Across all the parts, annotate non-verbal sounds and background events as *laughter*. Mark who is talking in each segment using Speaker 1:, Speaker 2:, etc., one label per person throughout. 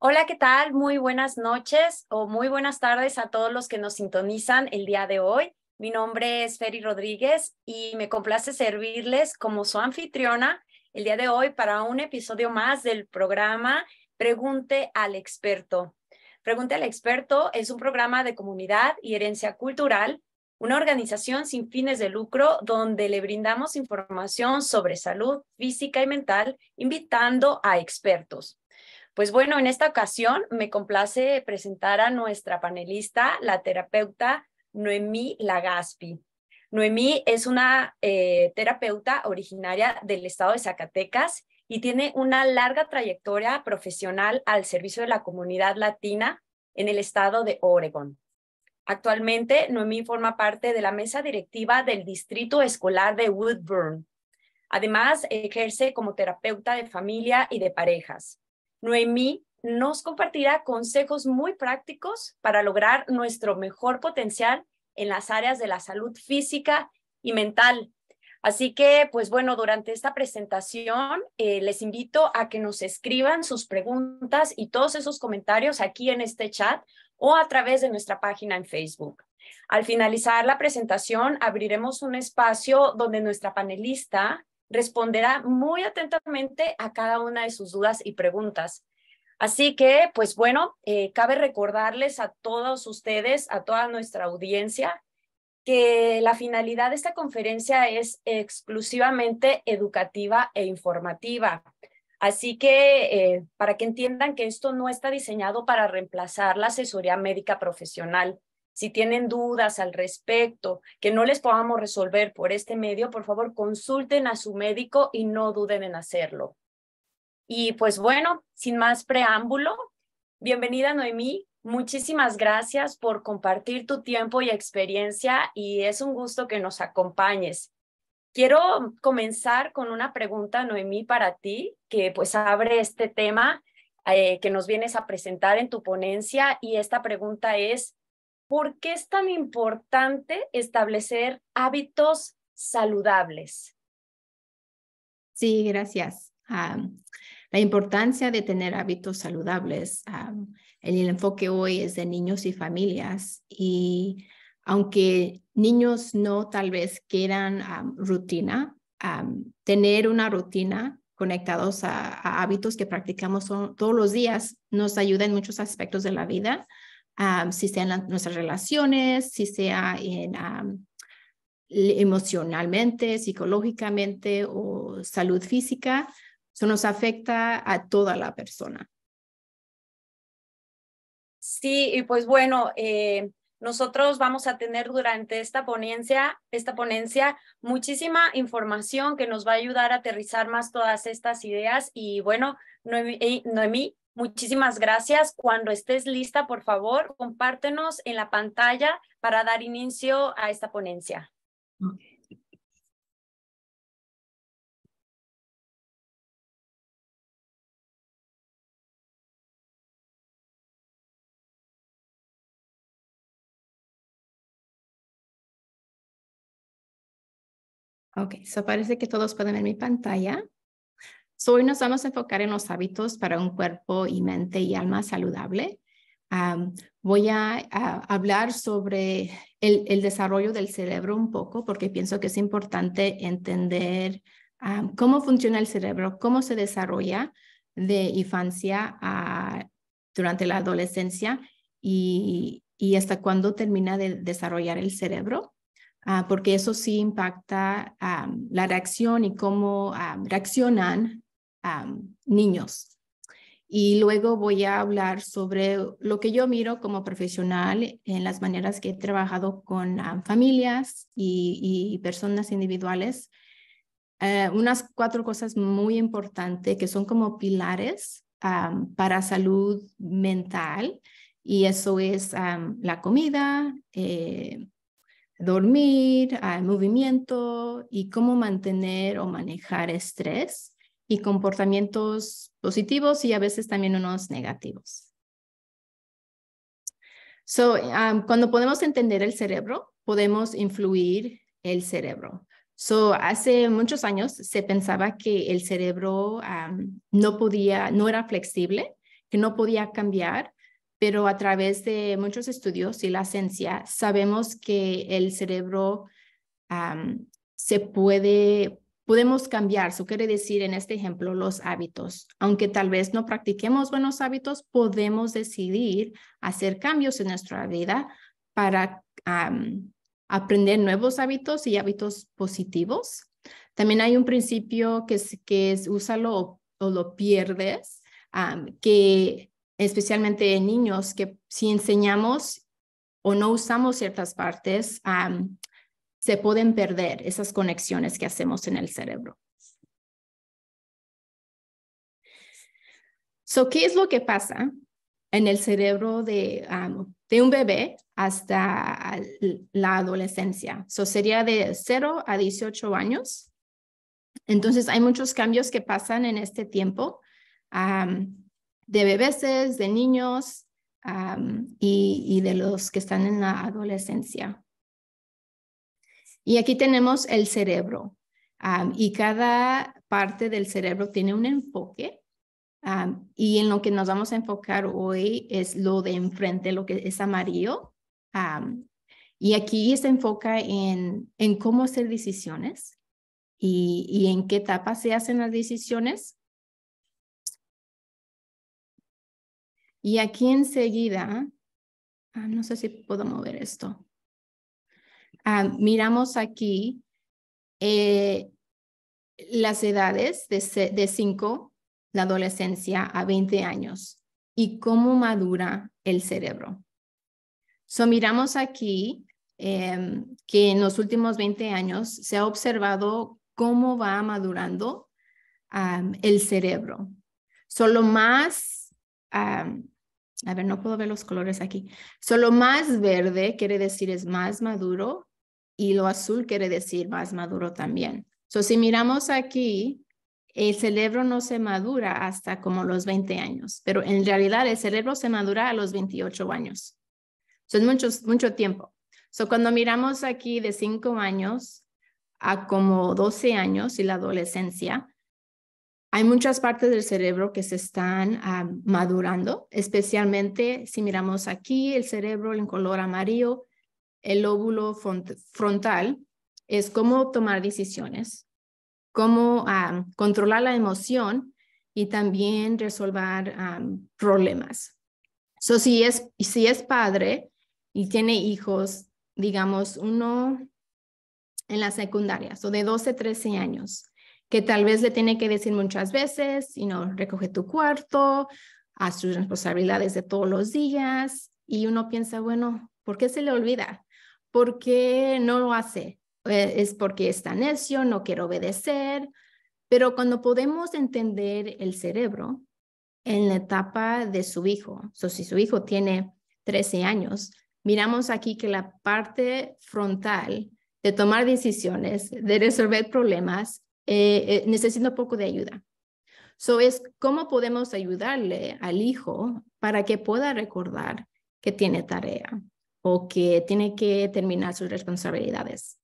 Speaker 1: Hola, ¿qué tal? Muy buenas noches o muy buenas tardes a todos los que nos sintonizan el día de hoy. Mi nombre es Feri Rodríguez y me complace servirles como su anfitriona el día de hoy para un episodio más del programa Pregunte al experto. Pregunte al experto es un programa de comunidad y herencia cultural, una organización sin fines de lucro donde le brindamos información sobre salud física y mental invitando a expertos. Pues bueno, en esta ocasión me complace presentar a nuestra panelista, la terapeuta Noemí Lagaspi. Noemí es una eh, terapeuta originaria del estado de Zacatecas y tiene una larga trayectoria profesional al servicio de la comunidad latina en el estado de Oregon. Actualmente, Noemí forma parte de la mesa directiva del Distrito Escolar de Woodburn. Además, ejerce como terapeuta de familia y de parejas. Noemí nos compartirá consejos muy prácticos para lograr nuestro mejor potencial en las áreas de la salud física y mental. Así que, pues bueno, durante esta presentación eh, les invito a que nos escriban sus preguntas y todos esos comentarios aquí en este chat o a través de nuestra página en Facebook. Al finalizar la presentación, abriremos un espacio donde nuestra panelista responderá muy atentamente a cada una de sus dudas y preguntas. Así que, pues bueno, eh, cabe recordarles a todos ustedes, a toda nuestra audiencia, que la finalidad de esta conferencia es exclusivamente educativa e informativa. Así que eh, para que entiendan que esto no está diseñado para reemplazar la asesoría médica profesional si tienen dudas al respecto que no les podamos resolver por este medio, por favor consulten a su médico y no duden en hacerlo. Y pues bueno, sin más preámbulo, bienvenida Noemí, muchísimas gracias por compartir tu tiempo y experiencia y es un gusto que nos acompañes. Quiero comenzar con una pregunta, Noemí, para ti, que pues abre este tema eh, que nos vienes a presentar en tu ponencia y esta pregunta es, ¿por qué es tan importante establecer hábitos saludables?
Speaker 2: Sí, gracias. la importancia de tener hábitos saludables. el enfoque hoy es de niños y familias y aunque niños no tal vez quieran rutina, tener una rutina conectados a, hábitos que practicamos todos los días nos ayuda en muchos aspectos de la vida si sea en nuestras relaciones, si sea en, emocionalmente, psicológicamente o salud física. Eso nos afecta a toda la persona.
Speaker 1: Sí, y pues bueno, eh, nosotros vamos a tener durante esta ponencia, esta ponencia muchísima información que nos va a ayudar a aterrizar más todas estas ideas. Y bueno, Noemí eh, Muchísimas gracias. Cuando estés lista, por favor, compártenos en la pantalla para dar inicio a esta ponencia.
Speaker 2: Ok, parece que todos pueden ver mi pantalla hoy nos vamos a enfocar en los hábitos para un cuerpo y mente y alma saludable. voy a, hablar sobre el, desarrollo del cerebro un poco porque pienso que es importante entender cómo funciona el cerebro, cómo se desarrolla de infancia a, durante la adolescencia y, y hasta cuándo termina de desarrollar el cerebro. Ah, porque eso sí impacta la reacción y cómo reaccionan niños. Y luego voy a hablar sobre lo que yo miro como profesional en las maneras que he trabajado con familias y, personas individuales. Eh, unas cuatro cosas muy importantes que son como pilares para salud mental y eso es la comida, eh, dormir, ah, movimiento y cómo mantener o manejar estrés y comportamientos positivos y a veces también unos negativos. So, cuando podemos entender el cerebro, podemos influir el cerebro. So, hace muchos años se pensaba que el cerebro no podía, no era flexible, que no podía cambiar, pero a través de muchos estudios y la ciencia sabemos que el cerebro se puede Podemos cambiar, eso quiere decir en este ejemplo los hábitos. Aunque tal vez no practiquemos buenos hábitos, podemos decidir hacer cambios en nuestra vida para aprender nuevos hábitos y hábitos positivos. También hay un principio que es, que es úsalo o, lo pierdes, que especialmente en niños, que si enseñamos o no usamos ciertas partes, se pueden perder esas conexiones que hacemos en el cerebro. ¿Qué es lo que pasa en el cerebro de, um, un bebé hasta la adolescencia? So, sería de 0 a 18 años. Entonces, hay muchos cambios que pasan en este tiempo um, de bebés, de niños um, y de los que están en la adolescencia. Y aquí tenemos el cerebro. y cada parte del cerebro tiene un enfoque. y en lo que nos vamos a enfocar hoy es lo de enfrente, lo que es amarillo. y aquí se enfoca en, en cómo hacer decisiones y, y en qué etapa se hacen las decisiones.
Speaker 3: Y aquí enseguida, ah,
Speaker 2: no sé si puedo mover esto. Ah, miramos aquí eh, las edades de, 5, la adolescencia, a 20 años y cómo madura el cerebro. So, miramos aquí em, que en los últimos 20 años se ha observado cómo va madurando el cerebro. Solo más, a ver, no puedo ver los colores aquí. Solo más verde quiere decir es más maduro y lo azul quiere decir más maduro también. So, si miramos aquí, el cerebro no se madura hasta como los 20 años, pero en realidad el cerebro se madura a los 28 años. es mucho, tiempo. So, cuando miramos aquí de 5 años a como 12 años y la adolescencia, hay muchas partes del cerebro que se están ah, madurando, especialmente si miramos aquí el cerebro en color amarillo, el lóbulo frontal es cómo tomar decisiones, cómo controlar la emoción y también resolver problemas. So, si, es, si es padre y tiene hijos, digamos, uno en la secundaria, o de 12, 13 años, que tal vez le tiene que decir muchas veces, recoge tu cuarto, haz tus responsabilidades de todos los días, y uno piensa, bueno, ¿por qué se le olvida? ¿por qué no lo hace? Eh, es porque está necio, no quiere obedecer. Pero cuando podemos entender el cerebro en la etapa de su hijo, so, si su hijo tiene 13 años, miramos aquí que la parte frontal de tomar decisiones, de resolver problemas, eh, eh, necesita un poco de ayuda. So es cómo podemos ayudarle al hijo para que pueda recordar que tiene tarea, que tiene que terminar sus responsabilidades.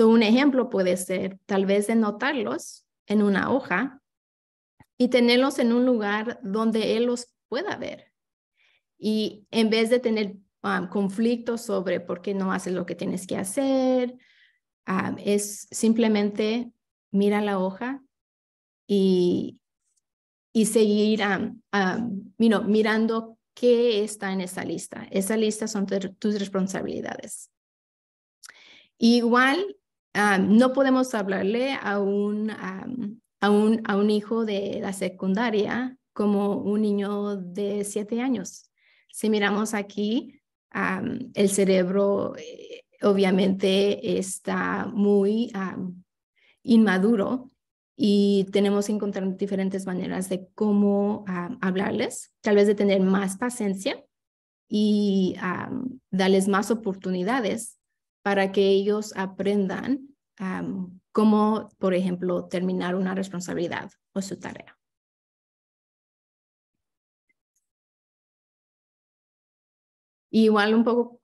Speaker 2: un ejemplo puede ser tal vez de notarlos en una hoja y tenerlos en un lugar donde él los pueda ver. Y en vez de tener um, conflictos sobre por qué no haces lo que tienes que hacer, um, es simplemente mira la hoja y, y seguir um, mirando ¿Qué está en esa lista? Esa lista son tus responsabilidades. Igual, ah, no podemos hablarle ah, a un, a, un, hijo de la secundaria como un niño de siete años. Si miramos aquí, ah, el cerebro eh, obviamente está muy inmaduro y tenemos que encontrar diferentes maneras de cómo ah, hablarles, tal vez de tener más paciencia y ah, darles más oportunidades para que ellos aprendan ah, cómo, por ejemplo, terminar una responsabilidad o su tarea. igual un poco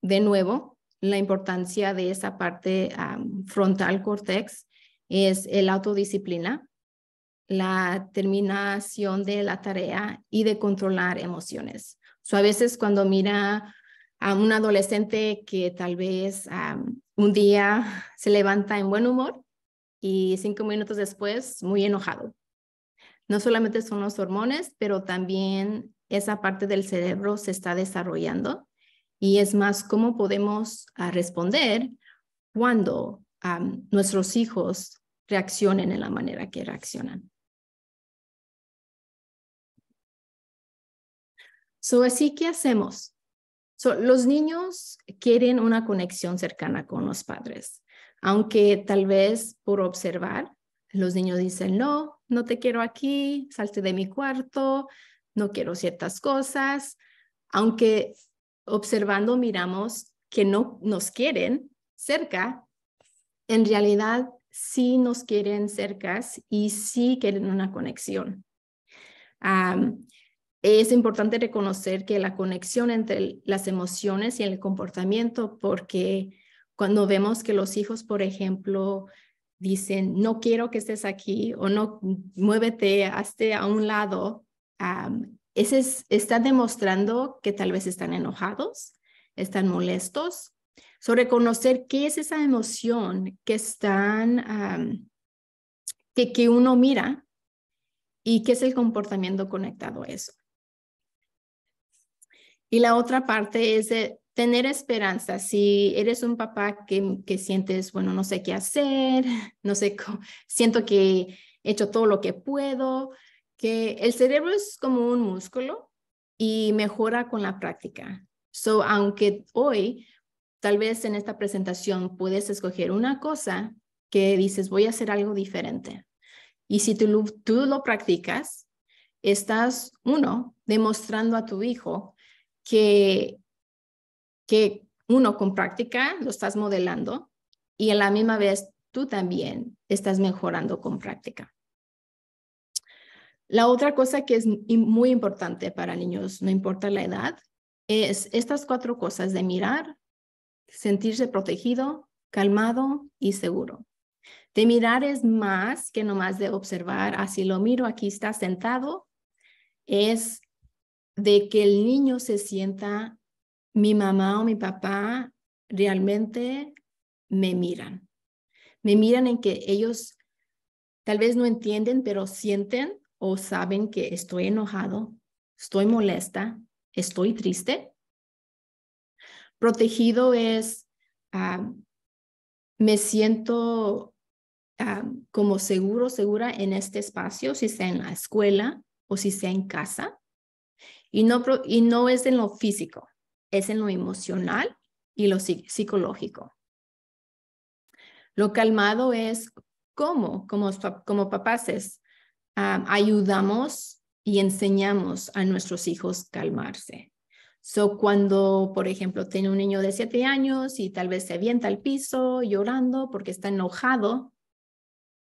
Speaker 2: de nuevo la importancia de esa parte frontal cortex es el autodisciplina, la terminación de la tarea y de controlar emociones. So, a veces cuando mira a un adolescente que tal vez ah, un día *laughs* se levanta en buen humor y cinco minutos después muy enojado. No solamente son los hormones, pero también esa parte del cerebro se está desarrollando y es más cómo podemos ah, responder cuando nuestros hijos reaccionen en la manera que reaccionan. So, así que hacemos. los niños quieren una conexión cercana con los padres, aunque tal vez por observar, los niños dicen, no, no te quiero aquí, salte de mi cuarto, no quiero ciertas cosas, aunque observando miramos que no nos quieren cerca, en realidad sí nos quieren cercas y sí quieren una conexión. es importante reconocer que la conexión entre las emociones y el comportamiento, porque cuando vemos que los hijos, por ejemplo, dicen, no quiero que estés aquí o no, muévete, hazte a un lado, ese está demostrando que tal vez están enojados, están molestos sobre reconocer qué es esa emoción que están, que, que uno mira y qué es el comportamiento conectado a eso. Y la otra parte es de tener esperanza. Si eres un papá que, que sientes, bueno, no sé qué hacer, *laughs* no sé, siento que he hecho todo lo que puedo, que el cerebro es como un músculo y mejora con la práctica. So, aunque hoy Tal vez en esta presentación puedes escoger una cosa que dices, voy a hacer algo diferente. Y si tú, lo practicas, estás, uno, demostrando a tu hijo que, que uno con práctica lo estás modelando y a la misma vez tú también estás mejorando con práctica. La otra cosa que es muy importante para niños, no importa la edad, es estas cuatro cosas de mirar, sentirse protegido, calmado y seguro. De mirar es más que nomás de observar, así lo miro, aquí está sentado, es de que el niño se sienta, mi mamá o mi papá realmente me miran. Me miran en que ellos tal vez no entienden, pero sienten o saben que estoy enojado, estoy molesta, estoy triste Protegido es, ah, me siento ah, como seguro, segura en este espacio, si sea en la escuela o si sea en casa. Y no, es en lo físico, es en lo emocional y lo psicológico. Lo calmado es cómo, como, como ah, ayudamos y enseñamos a nuestros hijos calmarse. So, cuando, por ejemplo, tiene un niño de 7 años y tal vez se avienta al piso llorando porque está enojado,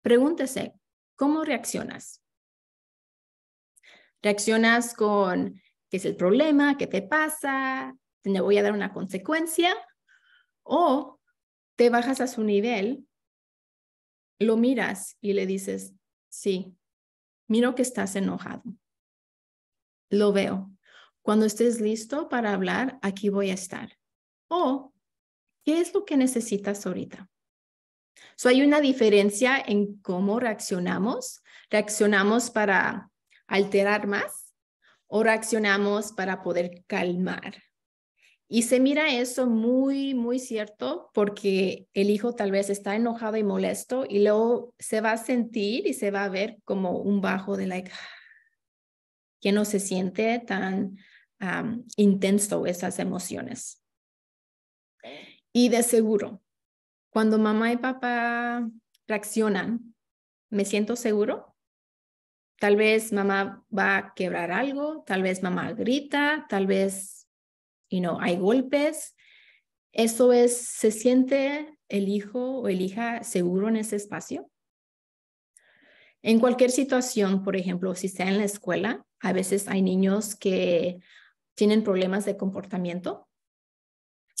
Speaker 2: pregúntese, ¿cómo reaccionas? ¿Reaccionas con qué es el problema? ¿Qué te pasa? ¿Te voy a dar una consecuencia? ¿O te bajas a su nivel, lo miras y le dices, sí, miro que estás enojado. Lo veo, cuando estés listo para hablar, aquí voy a estar. O, ¿qué es lo que necesitas ahorita? hay una diferencia en cómo reaccionamos. Reaccionamos para alterar más o reaccionamos para poder calmar. Y se mira eso muy, muy cierto porque el hijo tal vez está enojado y molesto y luego se va a sentir y se va a ver como un bajo de like ah, que no se siente tan intenso esas emociones. Y de seguro, cuando mamá y papá reaccionan, ¿me siento seguro? Tal vez mamá va a quebrar algo, tal vez mamá grita, tal vez, you know, hay golpes. Eso es, ¿se siente el hijo o el hija seguro en ese espacio? En cualquier situación, por ejemplo, si está en la escuela, a veces hay niños que tienen problemas de comportamiento.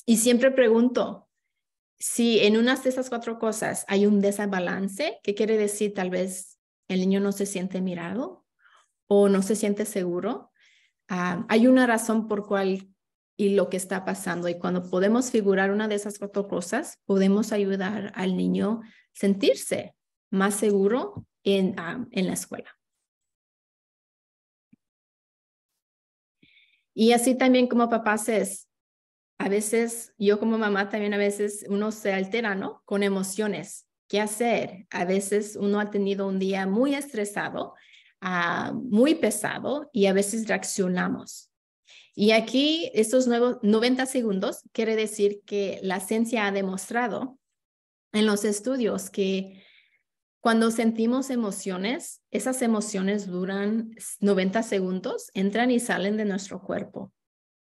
Speaker 2: Y siempre pregunto si en unas de esas cuatro cosas hay un desbalance que quiere decir tal vez el niño no se siente mirado o no se siente seguro. Ah, hay una razón por cual y lo que está pasando. Y cuando podemos figurar una de esas cuatro cosas, podemos ayudar al niño sentirse más seguro en ah, la escuela. Y así también como papás es, a veces, yo como mamá también a veces uno se altera, ¿no? Con emociones. ¿Qué hacer? A veces uno ha tenido un día muy estresado, ah, muy pesado y a veces reaccionamos. Y aquí, estos nuevos 90 segundos quiere decir que la ciencia ha demostrado en los estudios que cuando sentimos emociones, esas emociones duran 90 segundos, entran y salen de nuestro cuerpo.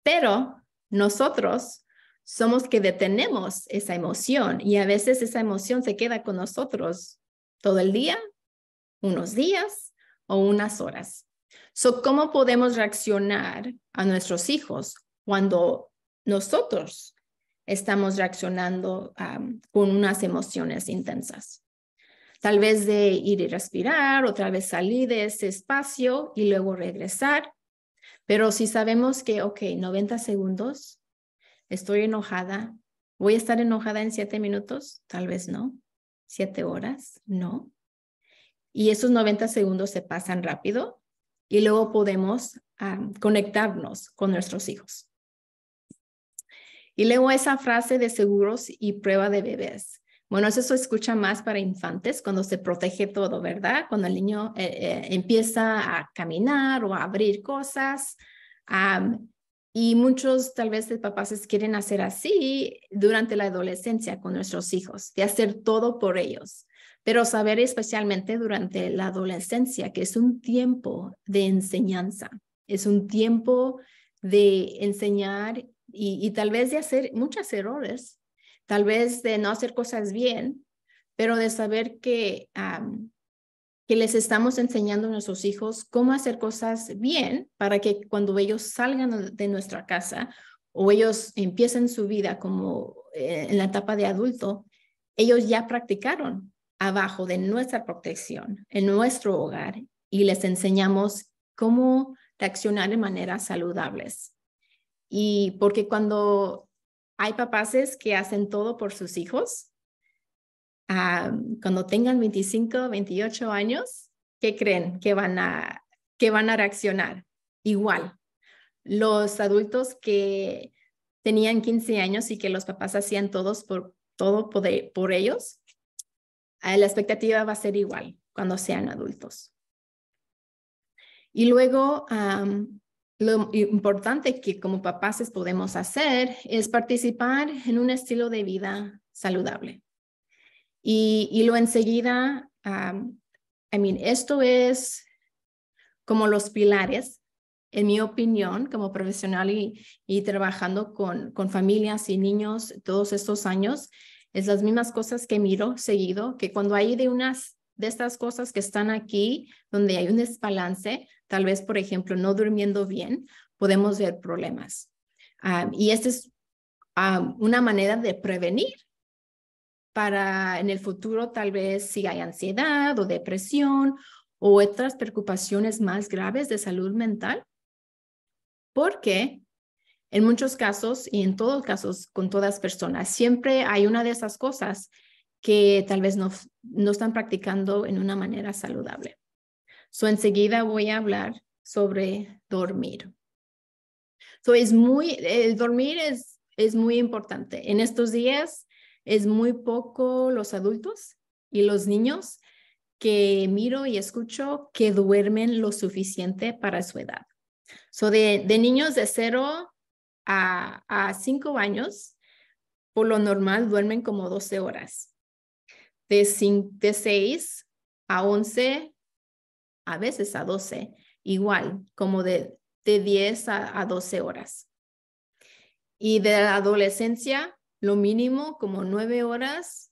Speaker 2: Pero nosotros somos que detenemos esa emoción y a veces esa emoción se queda con nosotros todo el día, unos días o unas horas. So, ¿Cómo podemos reaccionar a nuestros hijos cuando nosotros estamos reaccionando con unas emociones intensas? tal vez de ir y respirar o tal vez salir de ese espacio y luego regresar. Pero si sabemos que, ok, 90 segundos, estoy enojada, voy a estar enojada en 7 minutos, tal vez no, 7 horas, no. Y esos 90 segundos se pasan rápido y luego podemos ah, conectarnos con nuestros hijos. Y luego esa frase de seguros y prueba de bebés. Bueno, eso se escucha más para infantes cuando se protege todo, ¿verdad? Cuando el niño eh, eh, empieza a caminar o a abrir cosas. y muchos tal vez de papás quieren hacer así durante la adolescencia con nuestros hijos, de hacer todo por ellos. Pero saber especialmente durante la adolescencia que es un tiempo de enseñanza, es un tiempo de enseñar y, y tal vez de hacer muchos errores, tal vez de no hacer cosas bien, pero de saber que, les estamos enseñando a nuestros hijos cómo hacer cosas bien para que cuando ellos salgan de nuestra casa o ellos empiecen su vida como eh, en la etapa de adulto, ellos ya practicaron abajo de nuestra protección, en nuestro hogar, y les enseñamos cómo reaccionar de maneras saludables. Y porque cuando hay papás que hacen todo por sus hijos. Ah, cuando tengan 25, 28 años, ¿qué creen que van a, que van a reaccionar? Igual. Los adultos que tenían 15 años y que los papás hacían todos por, todo por ellos, ah, la expectativa va a ser igual cuando sean adultos. Y luego lo importante que como papás podemos hacer es participar en un estilo de vida saludable. Y, y lo enseguida, I mean, esto es como los pilares, en mi opinión, como profesional y, y trabajando con, con familias y niños todos estos años, es las mismas cosas que miro seguido, que cuando hay de unas de estas cosas que están aquí, donde hay un desbalance, tal vez, por ejemplo, no durmiendo bien, podemos ver problemas. Ah, y esta es ah, una manera de prevenir para en el futuro, tal vez, si hay ansiedad o depresión o otras preocupaciones más graves de salud mental, porque en muchos casos y en todos casos con todas personas, siempre hay una de esas cosas que tal vez no, no están practicando en una manera saludable. So, enseguida voy a hablar sobre dormir. So, es muy, el dormir es, es muy importante. En estos días es muy poco los adultos y los niños que miro y escucho que duermen lo suficiente para su edad. So, de, de niños de 0 a, a 5 años, por lo normal duermen como 12 horas de, de 6 a 11, a veces a 12, igual como de, de 10 a, a 12 horas. Y de la adolescencia, lo mínimo como 9 horas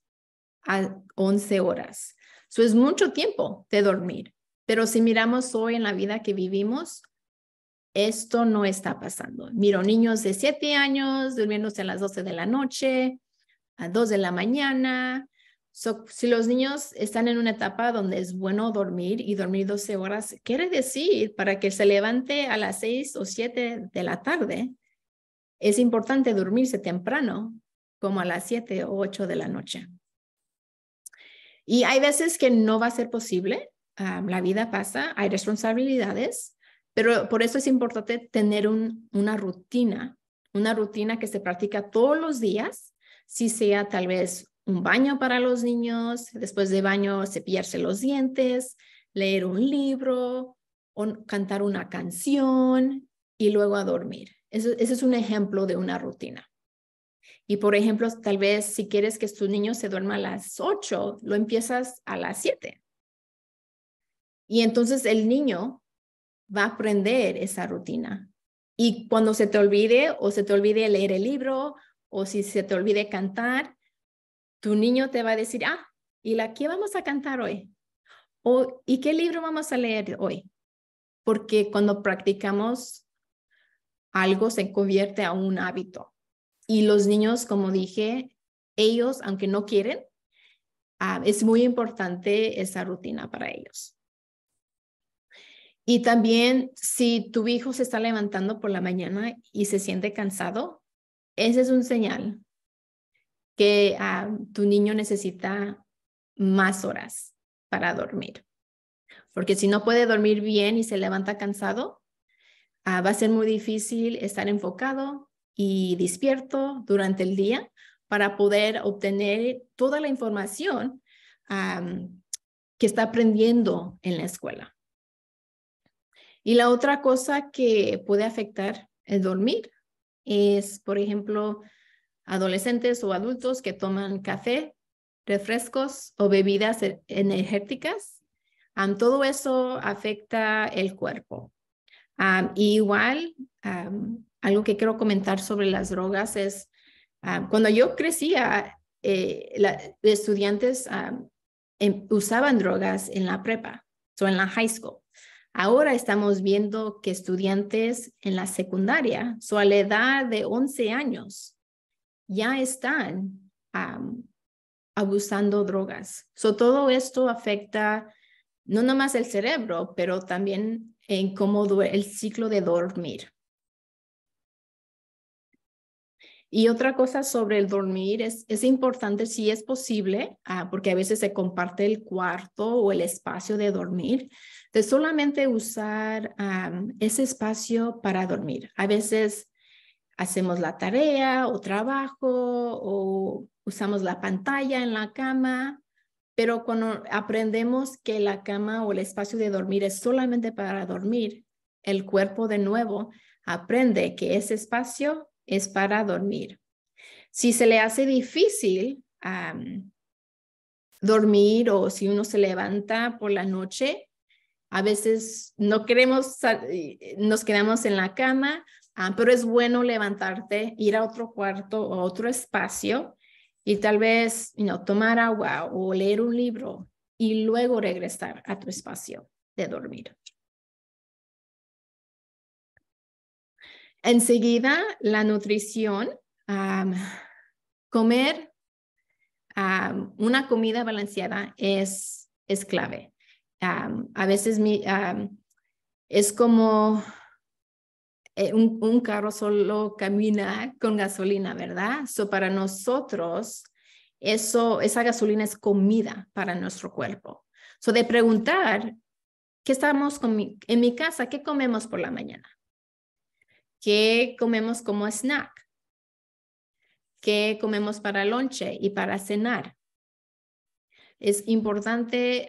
Speaker 2: a 11 horas. Eso es mucho tiempo de dormir, pero si miramos hoy en la vida que vivimos, esto no está pasando. Miro niños de 7 años durmiéndose a las 12 de la noche, a 2 de la mañana, si los niños están en una etapa donde es bueno dormir y dormir 12 horas, quiere decir para que se levante a las 6 o 7 de la tarde, es importante dormirse temprano, como a las 7 o 8 de la noche. Y hay veces que no va a ser posible, ah, la vida pasa, hay responsabilidades, pero por eso es importante tener una rutina, una rutina que se practica todos los días, si sea tal vez un baño para los niños, después de baño cepillarse los dientes, leer un libro, o cantar una canción y luego a dormir. Eso, ese es un ejemplo de una rutina. Y por ejemplo, tal vez si quieres que tu niño se duerma a las 8, lo empiezas a las 7. Y entonces el niño va a aprender esa rutina. Y cuando se te olvide o se te olvide leer el libro o si se te olvide cantar, tu niño te va a decir, ah, ¿y la qué vamos a cantar hoy? ¿y qué libro vamos a leer hoy? Porque cuando practicamos algo se convierte a un hábito. Y los niños, como dije, ellos, aunque no quieren, ah, es muy importante esa rutina para ellos. Y también si tu hijo se está levantando por la mañana y se siente cansado, ese es un señal que ah, tu niño necesita más horas para dormir. Porque si no puede dormir bien y se levanta cansado, ah, va a ser muy difícil estar enfocado y despierto durante el día para poder obtener toda la información ah, que está aprendiendo en la escuela. Y la otra cosa que puede afectar el dormir es, por ejemplo, adolescentes o adultos que toman café, refrescos o bebidas e-, energéticas. todo eso afecta el cuerpo. igual, algo que quiero comentar sobre las drogas es, cuando yo crecía, eh, estudiantes em, usaban drogas en la prepa o en la high school. Ahora estamos viendo que estudiantes en la secundaria, o a la edad de 11 años, ya están abusando drogas. todo esto afecta no nomás el cerebro, pero también en cómo el ciclo de dormir. Y otra cosa sobre el dormir es, importante si es posible, ah, porque a veces se comparte el cuarto o el espacio de dormir, de solamente usar ese espacio para dormir. A veces hacemos la tarea o trabajo o usamos la pantalla en la cama, pero cuando aprendemos que la cama o el espacio de dormir es solamente para dormir, el cuerpo de nuevo aprende que ese espacio es para dormir. Si se le hace difícil dormir o si uno se levanta por la noche, a veces no queremos, nos quedamos en la cama Ah, pero es bueno levantarte, ir a otro cuarto o otro espacio y tal vez tomar agua o leer un libro y luego regresar a tu espacio de dormir. Enseguida, la nutrición, comer una comida balanceada es, clave. a veces es como eh, un, carro solo camina con gasolina, ¿verdad? So para nosotros, eso, esa gasolina es comida para nuestro cuerpo. So de preguntar, ¿qué estamos en mi casa? ¿Qué comemos por la mañana? ¿Qué comemos como snack? ¿Qué comemos para lonche y para cenar? Es importante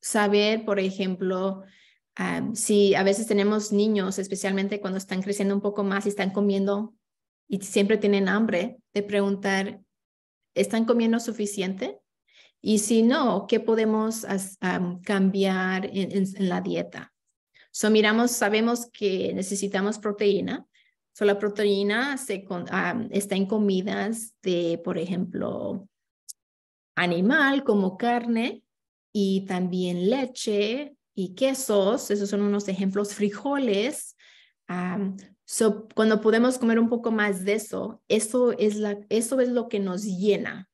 Speaker 2: saber, por ejemplo, si a veces tenemos niños, especialmente cuando están creciendo un poco más y están comiendo y siempre tienen hambre, de preguntar, ¿están comiendo suficiente? Y si no, ¿qué podemos cambiar en, la dieta? So, miramos, sabemos que necesitamos proteína. So, la proteína está en comidas de, por ejemplo, animal como carne y también leche, y quesos, esos son unos ejemplos, frijoles. cuando podemos comer un poco más de eso, eso es, la, eso es lo que nos llena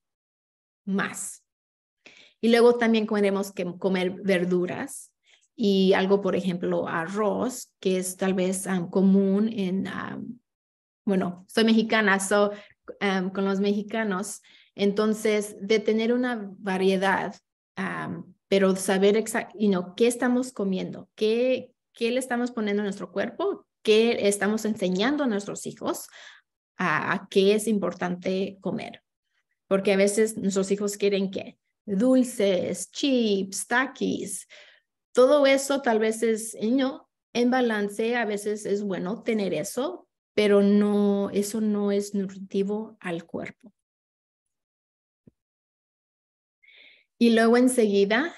Speaker 2: más. Y luego también comeremos que comer verduras y algo, por ejemplo, arroz, que es tal vez común en, bueno, soy mexicana, so, con los mexicanos. Entonces, de tener una variedad, pero saber exacto, qué estamos comiendo, qué, le estamos poniendo a nuestro cuerpo, qué estamos enseñando a nuestros hijos a, qué es importante comer. Porque a veces nuestros hijos quieren que dulces, chips, taquis, todo eso tal vez es, en balance, a veces es bueno tener eso, pero no, eso no es nutritivo al cuerpo. Y luego enseguida,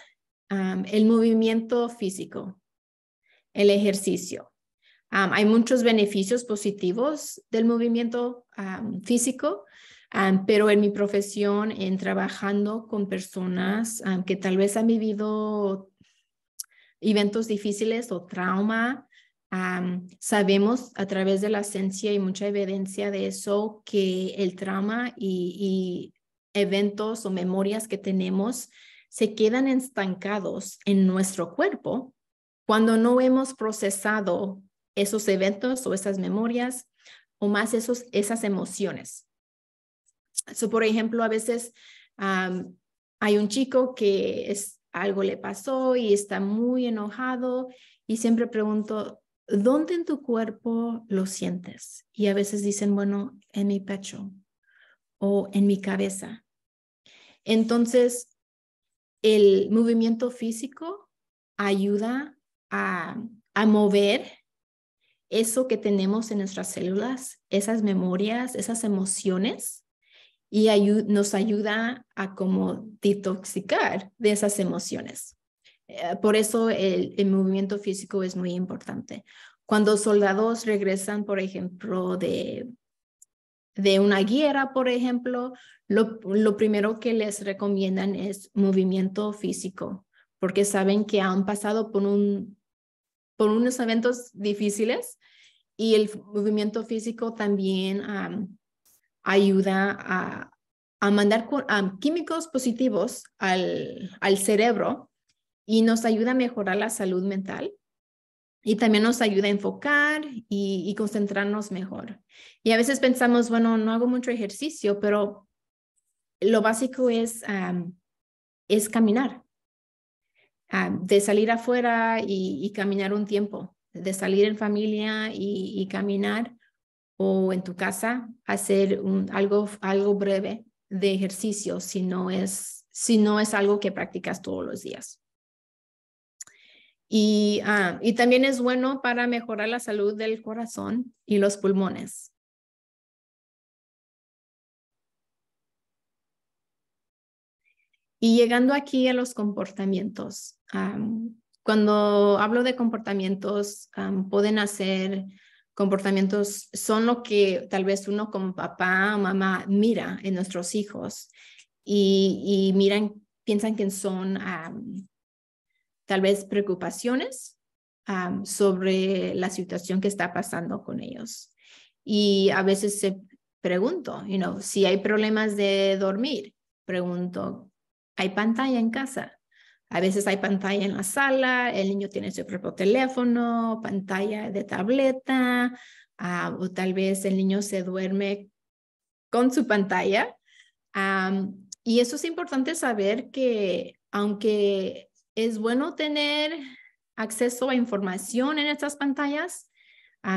Speaker 2: el movimiento físico, el ejercicio. hay muchos beneficios positivos del movimiento físico, pero en mi profesión, en trabajando con personas que tal vez han vivido eventos difíciles o trauma, sabemos a través de la ciencia y mucha evidencia de eso que el trauma y, eventos o memorias que tenemos se quedan estancados en nuestro cuerpo cuando no hemos procesado esos eventos o esas memorias o más esos, esas emociones. So, por ejemplo, a veces hay un chico que es, algo le pasó y está muy enojado y siempre pregunto, ¿dónde en tu cuerpo lo sientes? Y a veces dicen, bueno, en mi pecho o en mi cabeza. Entonces, el movimiento físico ayuda a, mover eso que tenemos en nuestras células, esas memorias, esas emociones, y nos ayuda a como detoxicar de esas emociones. Eh, por eso el, movimiento físico es muy importante. Cuando soldados regresan, por ejemplo, de, de una guía, por ejemplo, lo, primero que les recomiendan es movimiento físico, porque saben que han pasado por, un, por unos eventos difíciles y el movimiento físico también ayuda a, mandar químicos positivos al cerebro y nos ayuda a mejorar la salud mental y también nos ayuda a enfocar y, concentrarnos mejor. Y a veces pensamos, bueno, no hago mucho ejercicio, pero lo básico es, es caminar, de salir afuera y, caminar un tiempo, de salir en familia y, caminar o en tu casa hacer algo, algo breve de ejercicio si no, es, si no es algo que practicas todos los días. Ah, y, también es bueno para mejorar la salud del corazón y los pulmones. Y llegando aquí a los comportamientos, cuando hablo de comportamientos, pueden hacer comportamientos, son lo que tal vez uno como papá o mamá mira en nuestros hijos y, miran, piensan que son tal vez preocupaciones sobre la situación que está pasando con ellos. Y a veces se pregunto, si hay problemas de dormir, pregunto, ¿hay pantalla en casa? A veces hay pantalla en la sala, el niño tiene su propio teléfono, pantalla de tableta, ah, o tal vez el niño se duerme con su pantalla. y eso es importante saber que aunque es bueno tener acceso a información en estas pantallas.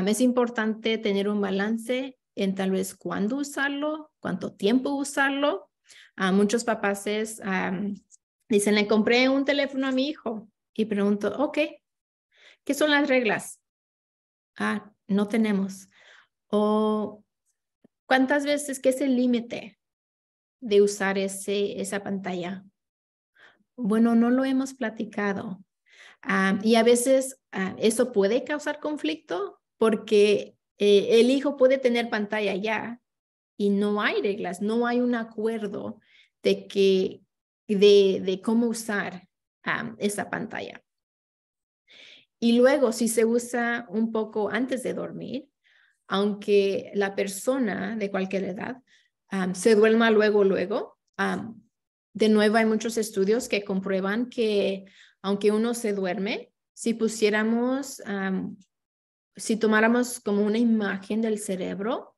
Speaker 2: es importante tener un balance en tal vez cuándo usarlo, cuánto tiempo usarlo. A muchos papás dicen, le compré un teléfono a mi hijo y pregunto, ok, ¿qué son las reglas? Ah, no tenemos. O cuántas veces, ¿qué es el límite de usar ese, esa pantalla? bueno, no lo hemos platicado. Ah, y a veces ah, eso puede causar conflicto porque eh, el hijo puede tener pantalla ya y no hay reglas, no hay un acuerdo de, que, de, cómo usar ah, esa pantalla. Y luego, si se usa un poco antes de dormir, aunque la persona de cualquier edad se duerma luego, luego, de nuevo, hay muchos estudios que comprueban que aunque uno se duerme, si pusiéramos, si tomáramos como una imagen del cerebro,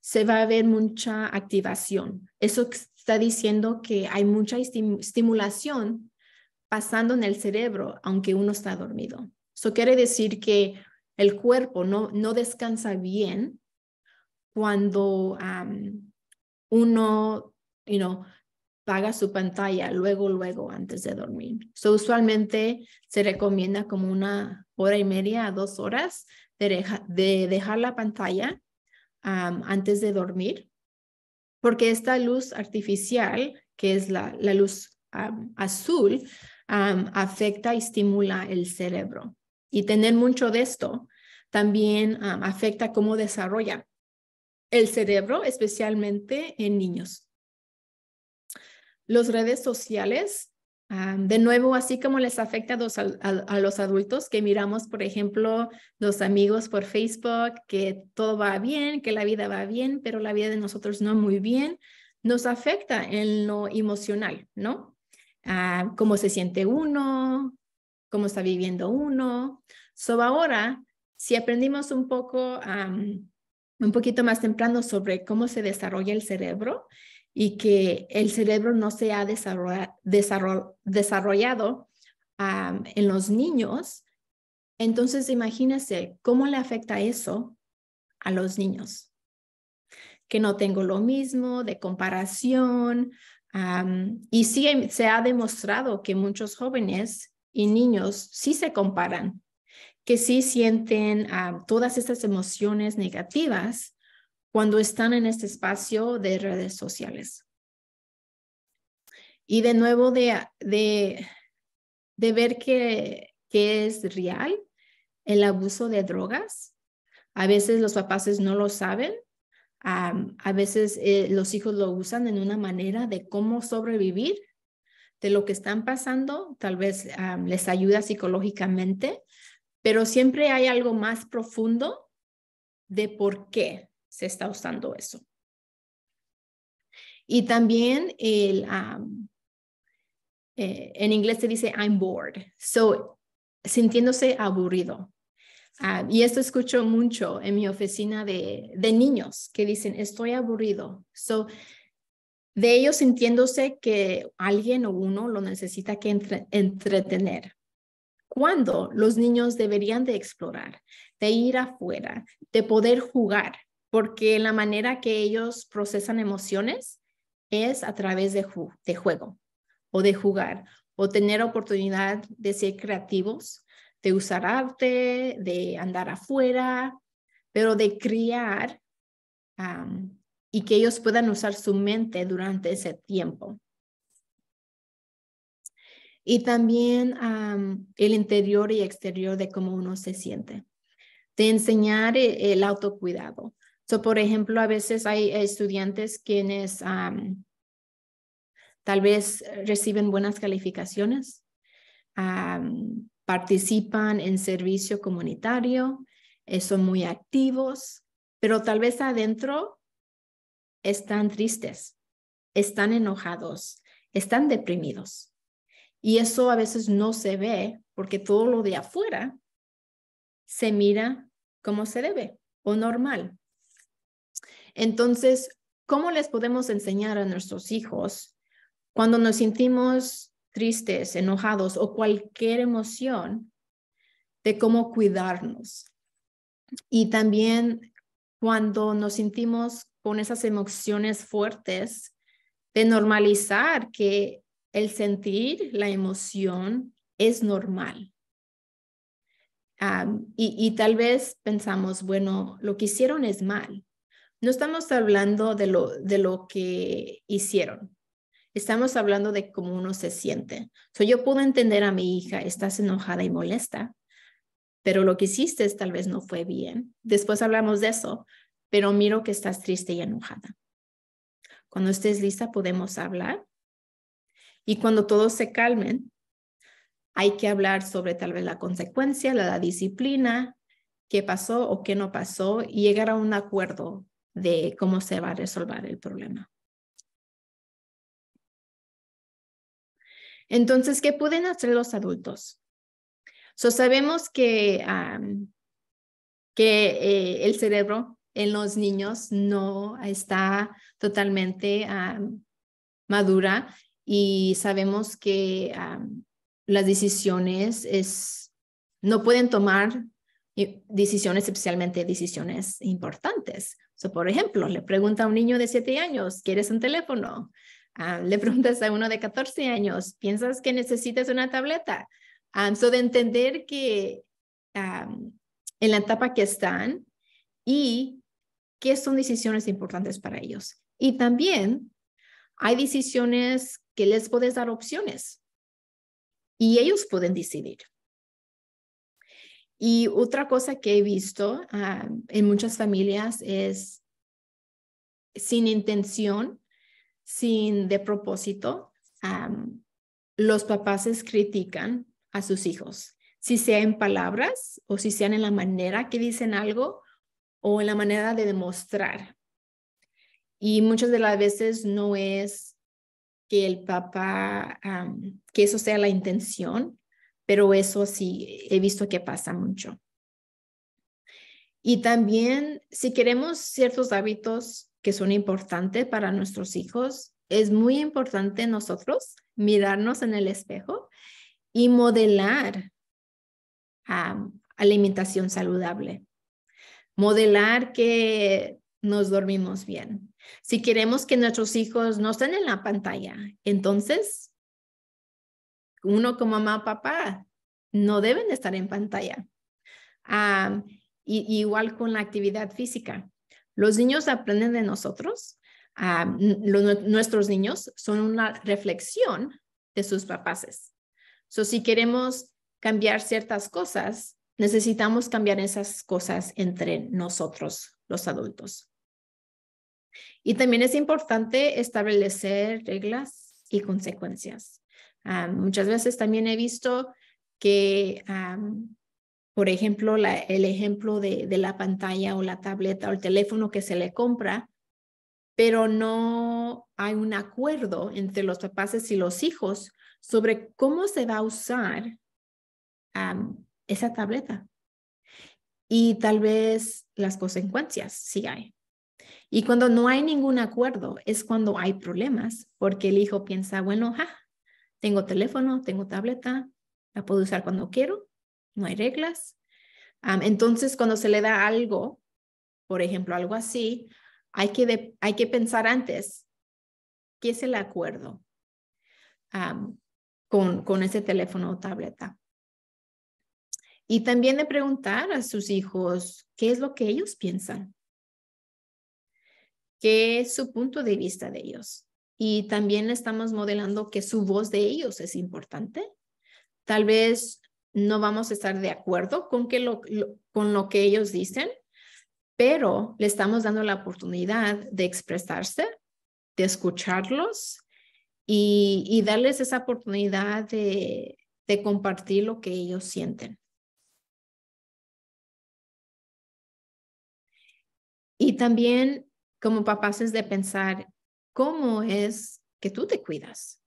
Speaker 2: se va a ver mucha activación. Eso está diciendo que hay mucha estimulación pasando en el cerebro, aunque uno está dormido. Eso quiere decir que el cuerpo no, no descansa bien cuando uno you know, paga su pantalla luego, luego antes de dormir. So, usualmente se recomienda como una hora y media a dos horas de, dejar la pantalla antes de dormir, porque esta luz artificial, que es la, luz azul, afecta y estimula el cerebro. Y tener mucho de esto también afecta cómo desarrolla el cerebro, especialmente en niños las redes sociales, ah, de nuevo, así como les afecta a los, adultos que miramos, por ejemplo, los amigos por Facebook, que todo va bien, que la vida va bien, pero la vida de nosotros no muy bien, nos afecta en lo emocional, ¿no? Ah, cómo se siente uno, cómo está viviendo uno. So ahora, si aprendimos un poco, un poquito más temprano sobre cómo se desarrolla el cerebro, y que el cerebro no se ha desarrollado, en los niños, entonces imagínense cómo le afecta eso a los niños. Que no tengo lo mismo de comparación. y sí se ha demostrado que muchos jóvenes y niños sí se comparan, que sí sienten todas estas emociones negativas cuando están en este espacio de redes sociales. Y de nuevo, de, ver que, es real el abuso de drogas. A veces los papás no lo saben, a veces eh, los hijos lo usan en una manera de cómo sobrevivir de lo que están pasando, tal vez les ayuda psicológicamente, pero siempre hay algo más profundo de por qué se está usando eso. Y también eh, en inglés se dice I'm bored, so sintiéndose aburrido. Ah, y esto escucho mucho en mi oficina de, niños que dicen estoy aburrido. So, de ellos sintiéndose que alguien o uno lo necesita que entretener. ¿Cuándo los niños deberían de explorar, de ir afuera, de poder jugar, porque la manera que ellos procesan emociones es a través de, juego o de jugar o tener oportunidad de ser creativos, de usar arte, de andar afuera, pero de criar y que ellos puedan usar su mente durante ese tiempo. Y también el interior y exterior de cómo uno se siente, de enseñar eh, el autocuidado, So, por ejemplo, a veces hay estudiantes quienes tal vez reciben buenas calificaciones, participan en servicio comunitario, eh, son muy activos, pero tal vez adentro están tristes, están enojados, están deprimidos. Y eso a veces no se ve porque todo lo de afuera se mira como se debe o normal. Entonces, ¿cómo les podemos enseñar a nuestros hijos cuando nos sentimos tristes, enojados o cualquier emoción de cómo cuidarnos? Y también cuando nos sentimos con esas emociones fuertes, de normalizar que el sentir la emoción es normal. y tal vez pensamos, bueno, lo que hicieron es mal, no estamos hablando de lo, de lo que hicieron. Estamos hablando de cómo uno se siente. So, yo puedo entender a mi hija, estás enojada y molesta, pero lo que hiciste tal vez no fue bien. Después hablamos de eso, pero miro que estás triste y enojada. Cuando estés lista podemos hablar. Y cuando todos se calmen, hay que hablar sobre tal vez la consecuencia, la, la disciplina, qué pasó o qué no pasó y llegar a un acuerdo de cómo se va a resolver el problema. Entonces, ¿qué pueden hacer los adultos? So, sabemos que, que eh, el cerebro en los niños no está totalmente madura y sabemos que las decisiones es, no pueden tomar eh, decisiones, especialmente decisiones importantes por ejemplo, le pregunta a un niño de 7 años, ¿quieres un teléfono? Ah, le preguntas a uno de 14 años, ¿piensas que necesitas una tableta? Um, de entender que en la etapa que están y qué son decisiones importantes para ellos. Y también hay decisiones que les puedes dar opciones y ellos pueden decidir. Y otra cosa que he visto ah, en muchas familias es sin intención, sin de propósito, ah, los papás critican a sus hijos, si sea en palabras o si sean en la manera que dicen algo o en la manera de demostrar. Y muchas de las veces no es que el papá, ah, que eso sea la intención, pero eso sí he visto que pasa mucho. Y también si queremos ciertos hábitos que son importantes para nuestros hijos, es muy importante nosotros mirarnos en el espejo y modelar alimentación saludable, modelar que nos dormimos bien. Si queremos que nuestros hijos no estén en la pantalla, entonces uno como mamá papá, no deben estar en pantalla. igual con la actividad física. Los niños aprenden de nosotros. nuestros niños son una reflexión de sus papás. So, si queremos cambiar ciertas cosas, necesitamos cambiar esas cosas entre nosotros, los adultos. Y también es importante establecer reglas y consecuencias. Ah, muchas veces también he visto que, ah, por ejemplo, el ejemplo de, la pantalla o la tableta o el teléfono que se le compra, pero no hay un acuerdo entre los papás y los hijos sobre cómo se va a usar ah, esa tableta. Y tal vez las consecuencias sí hay. Y cuando no hay ningún acuerdo es cuando hay problemas, porque el hijo piensa, bueno, ja, tengo teléfono, tengo tableta, la puedo usar cuando quiero, no hay reglas. entonces, cuando se le da algo, por ejemplo, algo así, hay que, hay que pensar antes, ¿qué es el acuerdo con, con ese teléfono o tableta? Y también de preguntar a sus hijos qué es lo que ellos piensan, qué es su punto de vista de ellos y también estamos modelando que su voz de ellos es importante. Tal vez no vamos a estar de acuerdo con, que lo, con lo que ellos dicen, pero le estamos dando la oportunidad de expresarse, de escucharlos y, darles esa oportunidad de, de compartir lo que ellos sienten. Y también como papás es de pensar cómo es que tú te cuidas.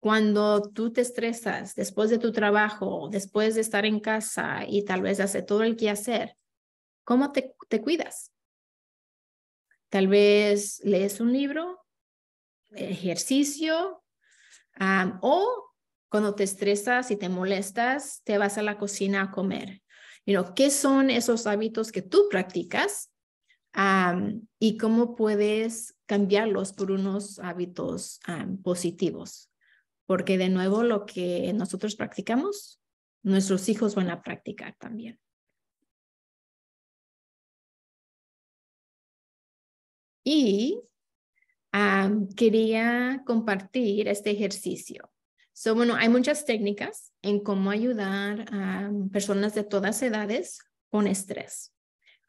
Speaker 2: Cuando tú te estresas después de tu trabajo, después de estar en casa y tal vez hace todo el que hacer. ¿cómo te, cuidas? Tal vez lees un libro, ejercicio, o cuando te estresas y te molestas, te vas a la cocina a comer. ¿Qué son esos hábitos que tú practicas y cómo puedes cambiarlos por unos hábitos ah, positivos, porque de nuevo lo que nosotros practicamos, nuestros hijos van a practicar también. Y ah, quería compartir este ejercicio. So, bueno, hay muchas técnicas en cómo ayudar a personas de todas edades con estrés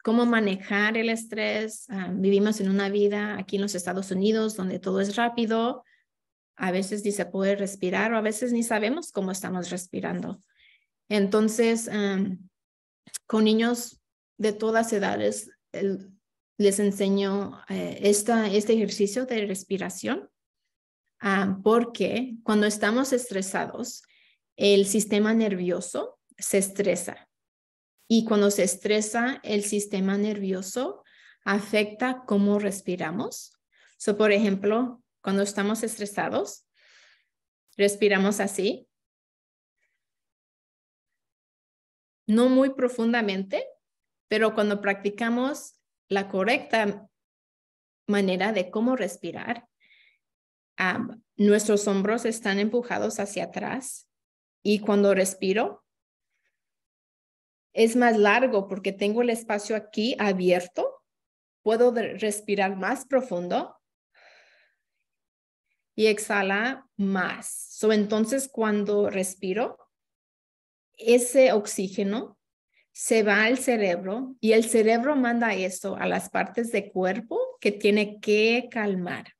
Speaker 2: cómo manejar el estrés. Ah, vivimos en una vida aquí en los Estados Unidos donde todo es rápido. A veces ni se puede respirar o a veces ni sabemos cómo estamos respirando. Entonces, con niños de todas edades, les enseño eh, esta, este ejercicio de respiración ah, porque cuando estamos estresados, el sistema nervioso se estresa y cuando se estresa el sistema nervioso, afecta cómo respiramos. So, por ejemplo, cuando estamos estresados, respiramos así, no muy profundamente, pero cuando practicamos la correcta manera de cómo respirar, nuestros hombros están empujados hacia atrás y cuando respiro, es más largo porque tengo el espacio aquí abierto, puedo respirar más profundo y exhala más. So, entonces, cuando respiro, ese oxígeno se va al cerebro y el cerebro manda eso a las partes de cuerpo que tiene que calmar.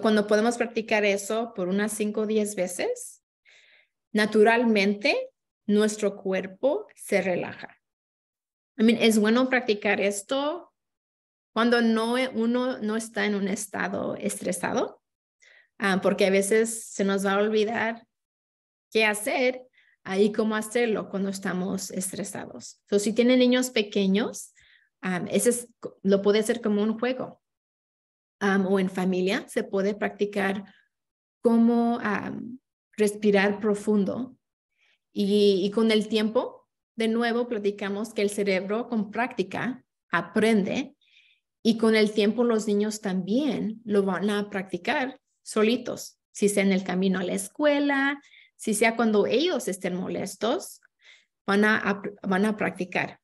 Speaker 2: cuando podemos practicar eso por unas 5 o 10 veces, naturalmente nuestro cuerpo se relaja. es bueno practicar esto cuando no, e, uno no está en un estado estresado, ah, porque a veces se nos va a olvidar qué hacer ahí cómo hacerlo cuando estamos estresados. So, si tienen niños pequeños, ah, ese lo puede hacer como un juego. o en familia se puede practicar cómo respirar profundo y, con el tiempo, de nuevo, platicamos que el cerebro con práctica aprende y con el tiempo los niños también lo van a practicar solitos, si sea en el camino a la escuela, si sea cuando ellos estén molestos, van a,
Speaker 3: practicar.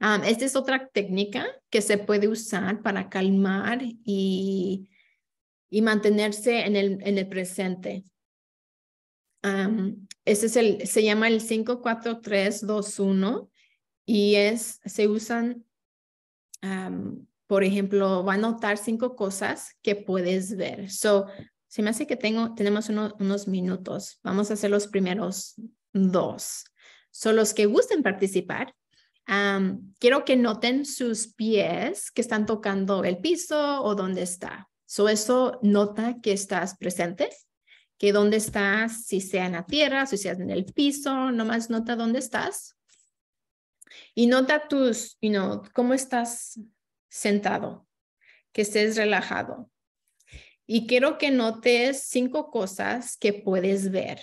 Speaker 3: Ah,
Speaker 2: esta es otra técnica que se puede usar para calmar y y mantenerse en el, en el presente. Este ese es el, se llama el 54321 y es, se usan, por ejemplo, va a notar cinco cosas que puedes ver. So, se me hace que tengo, tenemos uno, unos minutos. Vamos a hacer los primeros dos. Son los que gusten participar. quiero que noten sus pies que están tocando el piso o dónde está eso nota que estás presente, que dónde estás, si sea en la tierra, si sea en el piso, nomás nota dónde estás. Y nota tus, cómo estás sentado, que estés relajado. Y quiero que notes cinco cosas que puedes ver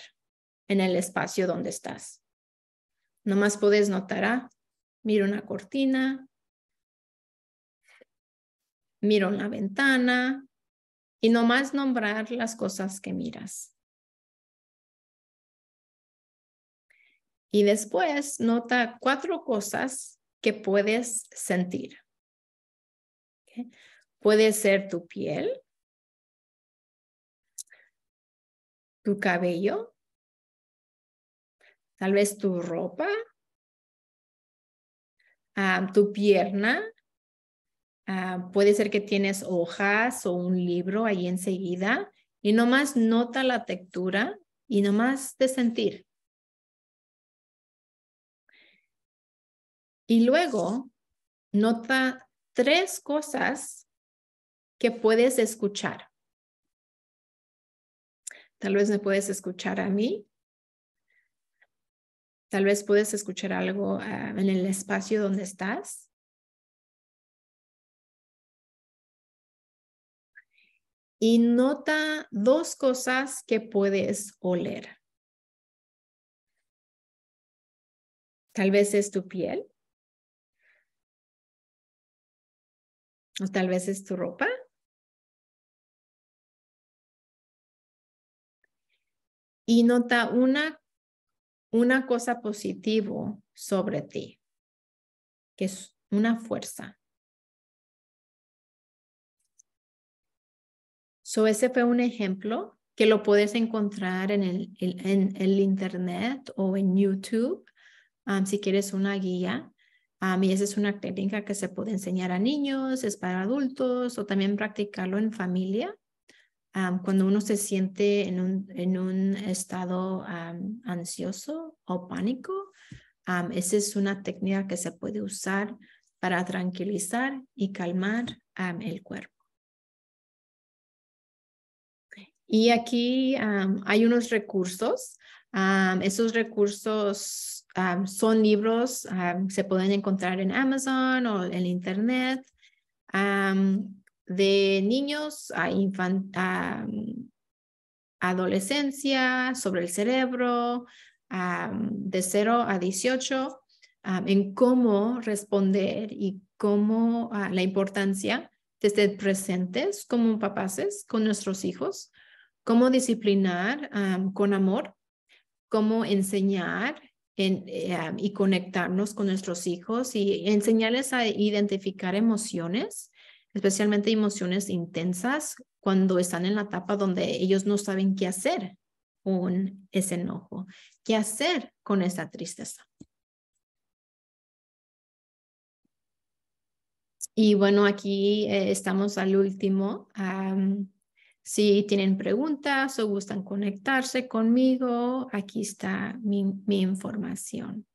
Speaker 2: en el espacio donde estás. Nomás puedes notar, Mira ah, miro una cortina, miro en la ventana,
Speaker 3: y nomás nombrar las cosas que miras.
Speaker 2: Y después nota cuatro cosas que puedes sentir. Puede ser tu piel,
Speaker 3: tu cabello,
Speaker 2: tal vez tu ropa, ah, tu pierna, Ah, puede ser que tienes hojas o un libro ahí enseguida y nomás nota la textura y nomás de sentir. Y luego
Speaker 3: nota tres cosas que puedes escuchar.
Speaker 2: Tal vez me puedes escuchar a mí. Tal vez puedes escuchar algo ah, en el espacio donde estás.
Speaker 3: y nota dos cosas que puedes oler. Tal vez es tu piel. O tal vez es tu ropa. Y nota una, una cosa positivo sobre ti, que es
Speaker 2: una fuerza. So, ese fue un ejemplo que lo puedes encontrar en el, en el internet o en YouTube, um, si quieres una guía. Um, y esa es una técnica que se puede enseñar a niños, es para adultos o también practicarlo en familia. Um, cuando uno se siente en un, en un estado ansioso o pánico, esa es una técnica que se puede usar para tranquilizar y calmar el cuerpo. Y aquí hay unos recursos. esos recursos son libros, se pueden encontrar en Amazon o en Internet. de niños a, adolescencia, sobre el cerebro, de 0 a 18, en cómo responder y cómo ah, la importancia de ser presentes como papaces con nuestros hijos cómo disciplinar con amor, cómo enseñar eh, y conectarnos con nuestros hijos y enseñarles a identificar emociones, especialmente emociones intensas cuando están en la etapa donde ellos no saben qué hacer con ese enojo, qué hacer con esa tristeza. Y bueno, aquí eh, estamos al último. Si tienen preguntas o gustan conectarse conmigo, aquí está mi, información.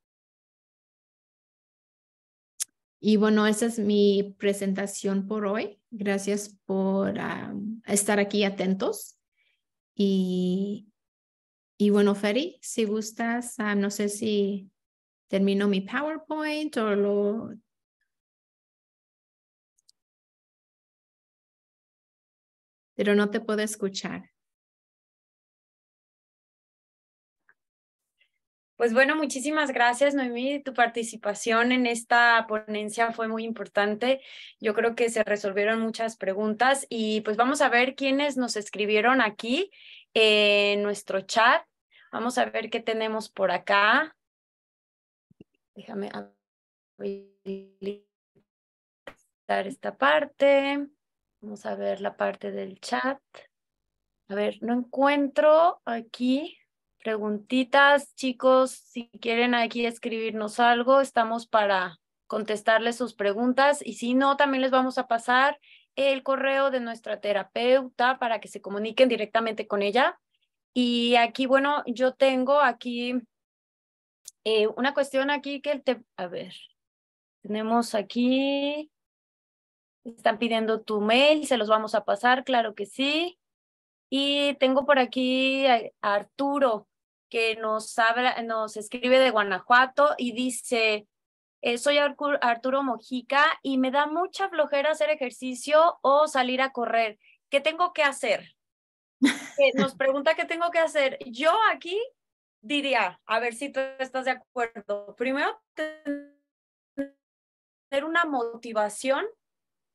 Speaker 2: Y bueno, esa es mi presentación por hoy. Gracias por ah, estar aquí atentos. Y, bueno, Ferry, si gustas, ah, no sé si termino mi PowerPoint o lo
Speaker 3: pero no te puedo escuchar.
Speaker 1: Pues bueno, muchísimas gracias, Noemí. Tu participación en esta ponencia fue muy importante. Yo creo que se resolvieron muchas preguntas y pues vamos a ver quiénes nos escribieron aquí en nuestro chat. Vamos a ver qué tenemos por acá. Déjame dar esta parte. Vamos a ver la parte del chat. A ver, no encuentro aquí preguntitas, chicos, si quieren aquí escribirnos algo, estamos para contestarles sus preguntas y si no, también les vamos a pasar el correo de nuestra terapeuta para que se comuniquen directamente con ella. Y aquí, bueno, yo tengo aquí eh, una cuestión aquí que te, a ver, tenemos aquí están pidiendo tu mail, se los vamos a pasar, claro que sí. Y tengo por aquí a Arturo, que nos, habla, nos escribe de Guanajuato y dice, eh, soy Arturo Mojica y me da mucha flojera hacer ejercicio o salir a correr. ¿Qué tengo que hacer? Eh, nos *laughs* pregunta qué tengo que hacer. Yo aquí diría, a ver si tú estás de acuerdo. Primero, tener una motivación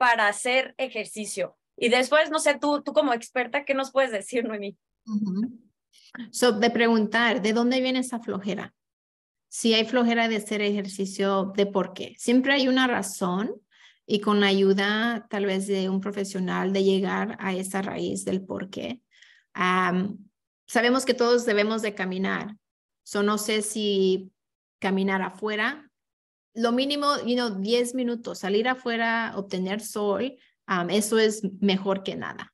Speaker 1: para hacer ejercicio. Y después, no sé, tú, tú como experta, ¿qué nos puedes decir, Noemí?
Speaker 2: de preguntar, ¿de dónde viene esa flojera? Si hay flojera de hacer ejercicio, ¿de por qué? Siempre hay una razón y con ayuda tal vez de un profesional de llegar a esa raíz del por qué. sabemos que todos debemos de caminar. So, no sé si caminar afuera lo mínimo, you know, 10 minutos, salir afuera, obtener sol, eso es mejor que nada.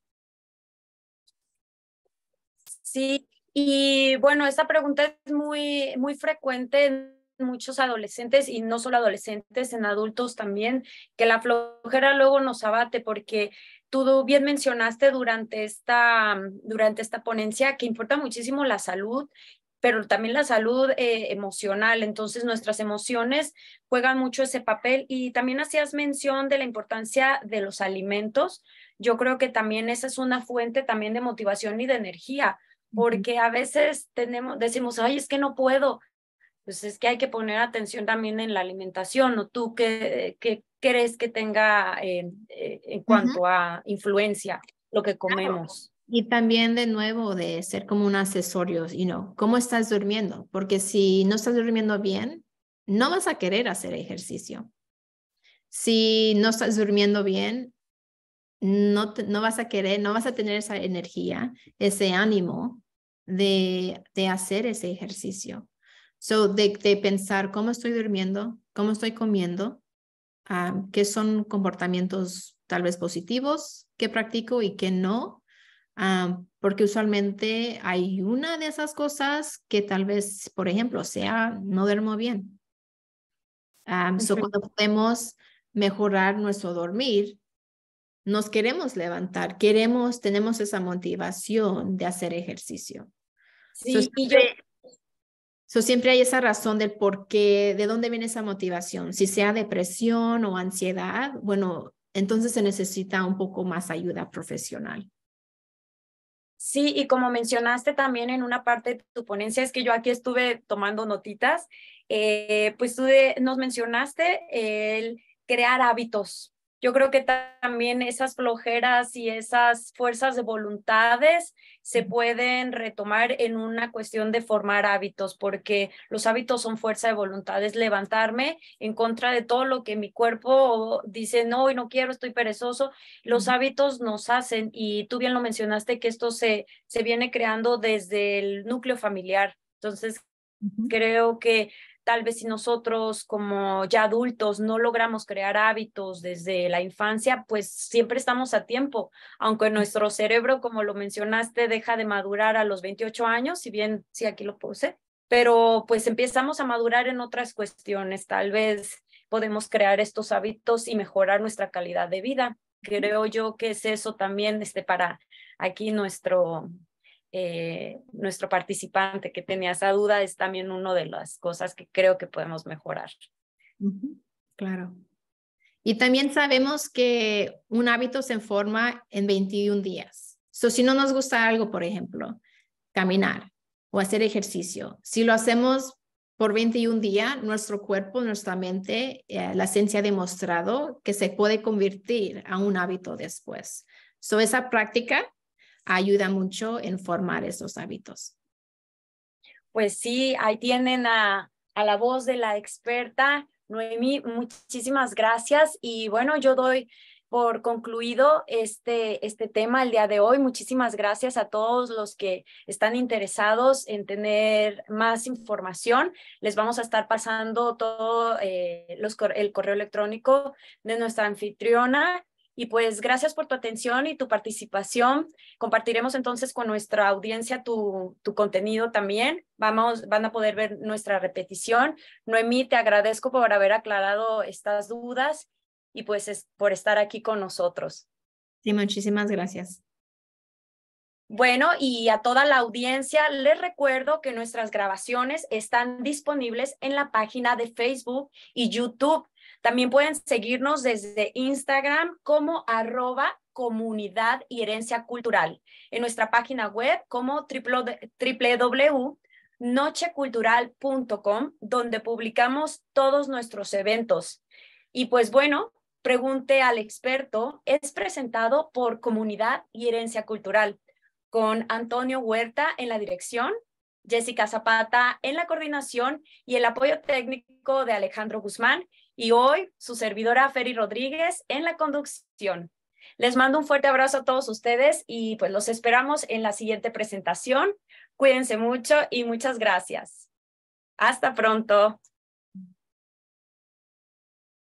Speaker 1: Sí, y bueno, esta pregunta es muy, muy frecuente en muchos adolescentes y no solo adolescentes, en adultos también, que la flojera luego nos abate porque tú bien mencionaste durante esta, durante esta ponencia que importa muchísimo la salud pero también la salud eh, emocional. Entonces, nuestras emociones juegan mucho ese papel y también hacías mención de la importancia de los alimentos. Yo creo que también esa es una fuente también de motivación y de energía, porque a veces tenemos, decimos, ay, es que no puedo. Pues es que hay que poner atención también en la alimentación, ¿o tú qué, qué crees que tenga en eh, cuanto a influencia lo que comemos?
Speaker 2: Y también de nuevo de ser como un asesorio, you ¿cómo estás durmiendo? Porque si no estás durmiendo bien, no vas a querer hacer ejercicio. Si no estás durmiendo bien, no, vas a querer, no vas a tener esa energía, ese ánimo de, hacer ese ejercicio. So, de, pensar cómo estoy durmiendo, cómo estoy comiendo, ah, qué son comportamientos tal vez positivos que practico y qué no, Ah, porque usualmente hay una de esas cosas que tal vez, por ejemplo, sea no duermo bien. Ah, cuando podemos mejorar nuestro dormir, nos queremos levantar, queremos, tenemos esa motivación de hacer ejercicio. Sí, so siempre hay esa razón del por qué, de dónde viene esa motivación. Si sea depresión o ansiedad, bueno, entonces se necesita un poco más ayuda profesional.
Speaker 1: Sí, y como mencionaste también en una parte de tu ponencia, es que yo aquí estuve tomando notitas, eh, pues tú nos mencionaste el crear hábitos yo creo que también esas flojeras y esas fuerzas de voluntades se pueden retomar en una cuestión de formar hábitos, porque los hábitos son fuerza de voluntades, levantarme en contra de todo lo que mi cuerpo dice, no, y no quiero, estoy perezoso. Los hábitos nos hacen, y tú bien lo mencionaste, que esto se, se viene creando desde el núcleo familiar. Entonces, Creo que tal vez si nosotros como ya adultos no logramos crear hábitos desde la infancia, pues siempre estamos a tiempo, aunque nuestro cerebro, como lo mencionaste, deja de madurar a los 28 años, si bien sí aquí lo puse, pero pues empezamos a madurar en otras cuestiones, tal vez podemos crear estos hábitos y mejorar nuestra calidad de vida. Creo yo que es eso también este, para aquí nuestro, eh, nuestro participante que tenía esa duda es también una de las cosas que creo que podemos mejorar.
Speaker 2: Claro. Y también sabemos que un hábito se forma en 21 días. So, si no nos gusta algo, por ejemplo, caminar o hacer ejercicio, si lo hacemos por 21 días, nuestro cuerpo, nuestra mente, eh, la ciencia ha demostrado que se puede convertir a un hábito después. So, esa práctica ayuda mucho en formar esos hábitos.
Speaker 1: Pues sí, ahí tienen a, la voz de la experta. Noemí, muchísimas gracias. Y bueno, yo doy por concluido este, este tema el día de hoy. Muchísimas gracias a todos los que están interesados en tener más información. Les vamos a estar pasando todo eh, el correo electrónico de nuestra anfitriona y pues gracias por tu atención y tu participación. Compartiremos entonces con nuestra audiencia tu, contenido también. Vamos, van a poder ver nuestra repetición. Noemí, te agradezco por haber aclarado estas dudas y pues por estar aquí con nosotros.
Speaker 2: Sí, muchísimas gracias.
Speaker 1: Bueno, y a toda la audiencia, les recuerdo que nuestras grabaciones están disponibles en la página de Facebook y YouTube también pueden seguirnos desde Instagram como arroba comunidad y herencia cultural, en nuestra página web como www.nochecultural.com, donde publicamos todos nuestros eventos. Y pues bueno, Pregunte al experto es presentado por Comunidad y Herencia Cultural, con Antonio Huerta en la dirección, Jessica Zapata en la coordinación y el apoyo técnico de Alejandro Guzmán y hoy su servidora Feri Rodríguez en la conducción. Les mando un fuerte abrazo a todos ustedes y pues los esperamos en la siguiente presentación. Cuídense mucho y muchas gracias. Hasta pronto.